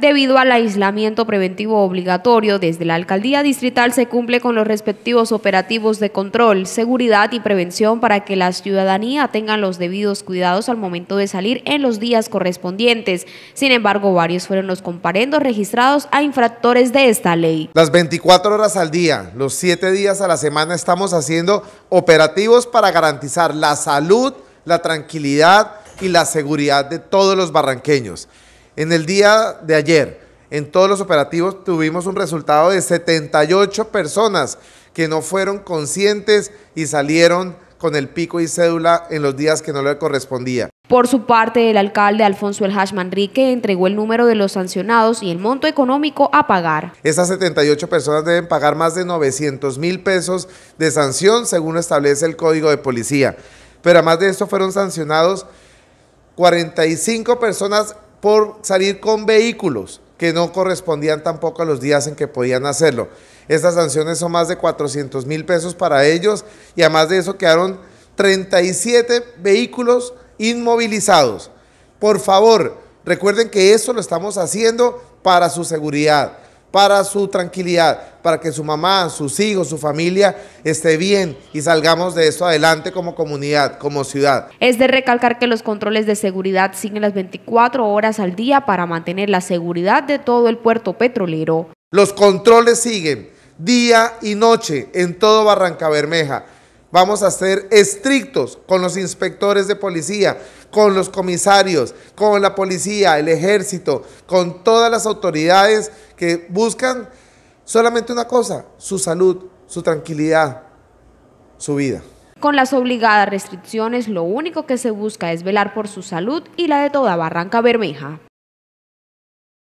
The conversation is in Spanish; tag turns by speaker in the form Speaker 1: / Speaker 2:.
Speaker 1: debido al aislamiento preventivo obligatorio, desde la alcaldía distrital se cumple con los respectivos operativos de control, seguridad y prevención para que la ciudadanía tenga los debidos cuidados al momento de salir en los días correspondientes. Sin embargo, varios fueron los comparendos registrados a infractores de esta ley.
Speaker 2: Las 24 horas al día, los 7 días a la semana estamos haciendo operativos para garantizar la salud, la tranquilidad y la seguridad de todos los barranqueños. En el día de ayer, en todos los operativos tuvimos un resultado de 78 personas que no fueron conscientes y salieron con el pico y cédula en los días que no le correspondía.
Speaker 1: Por su parte, el alcalde Alfonso El Hashman Manrique entregó el número de los sancionados y el monto económico a pagar.
Speaker 2: Esas 78 personas deben pagar más de 900 mil pesos de sanción, según establece el Código de Policía. Pero además de esto, fueron sancionados 45 personas por salir con vehículos que no correspondían tampoco a los días en que podían hacerlo. Estas sanciones son más de 400 mil pesos para ellos y además de eso quedaron 37 vehículos inmovilizados. Por favor, recuerden que esto lo estamos haciendo para su seguridad para su tranquilidad, para que su mamá, sus hijos, su familia esté bien y salgamos de esto adelante como comunidad, como ciudad.
Speaker 1: Es de recalcar que los controles de seguridad siguen las 24 horas al día para mantener la seguridad de todo el puerto petrolero.
Speaker 2: Los controles siguen día y noche en todo Barranca Bermeja Vamos a ser estrictos con los inspectores de policía, con los comisarios, con la policía, el ejército, con todas las autoridades que buscan solamente una cosa, su salud, su tranquilidad, su vida.
Speaker 1: Con las obligadas restricciones, lo único que se busca es velar por su salud y la de toda Barranca Bermeja.